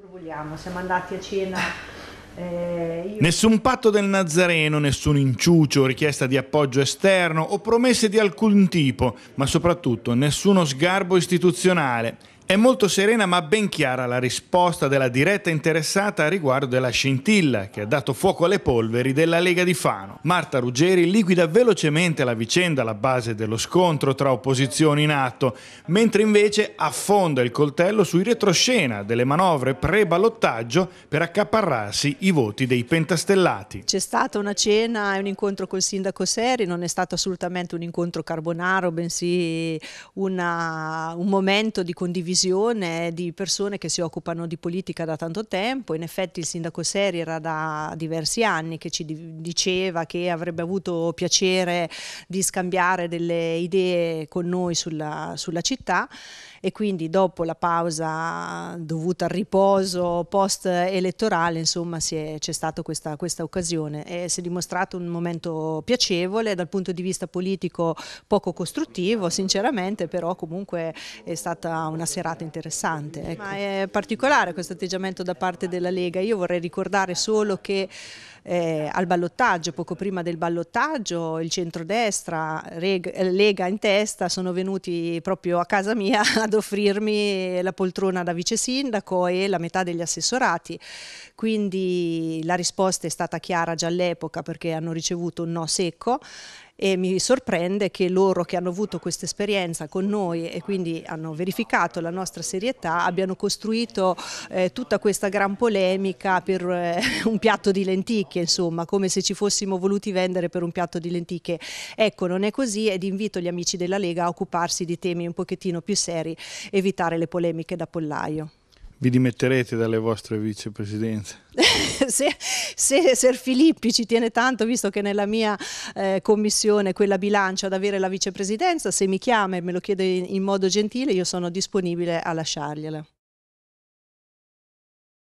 Sorvoliamo, siamo andati a cena. Eh, io... Nessun patto del Nazareno, nessun inciucio, richiesta di appoggio esterno o promesse di alcun tipo, ma soprattutto nessuno sgarbo istituzionale. È molto serena ma ben chiara la risposta della diretta interessata a riguardo della scintilla che ha dato fuoco alle polveri della Lega di Fano. Marta Ruggeri liquida velocemente la vicenda alla base dello scontro tra opposizioni in atto, mentre invece affonda il coltello sui retroscena delle manovre pre-ballottaggio per accaparrarsi i voti dei pentastellati. C'è stata una cena e un incontro col sindaco Seri, non è stato assolutamente un incontro carbonaro, bensì una, un momento di condivisione visione di persone che si occupano di politica da tanto tempo. In effetti il sindaco Seri era da diversi anni che ci diceva che avrebbe avuto piacere di scambiare delle idee con noi sulla, sulla città e quindi dopo la pausa dovuta al riposo post elettorale insomma c'è stata questa, questa, occasione e si è dimostrato un momento piacevole dal punto di vista politico poco costruttivo sinceramente però comunque è stata una serata serata interessante. Ecco. Ma è particolare questo atteggiamento da parte della Lega, io vorrei ricordare solo che eh, al ballottaggio, poco prima del ballottaggio, il centrodestra, Reg eh, Lega in testa, sono venuti proprio a casa mia ad offrirmi la poltrona da vice sindaco e la metà degli assessorati. Quindi la risposta è stata chiara già all'epoca perché hanno ricevuto un no secco e mi sorprende che loro che hanno avuto questa esperienza con noi e quindi hanno verificato la nostra serietà abbiano costruito eh, tutta questa gran polemica per eh, un piatto di lenticchie insomma come se ci fossimo voluti vendere per un piatto di lenticchie ecco non è così ed invito gli amici della Lega a occuparsi di temi un pochettino più seri evitare le polemiche da pollaio vi dimetterete dalle vostre vicepresidenze? se, se Ser Filippi ci tiene tanto, visto che nella mia eh, commissione, quella bilancia, ad avere la vicepresidenza, se mi chiama e me lo chiede in, in modo gentile, io sono disponibile a lasciargliela.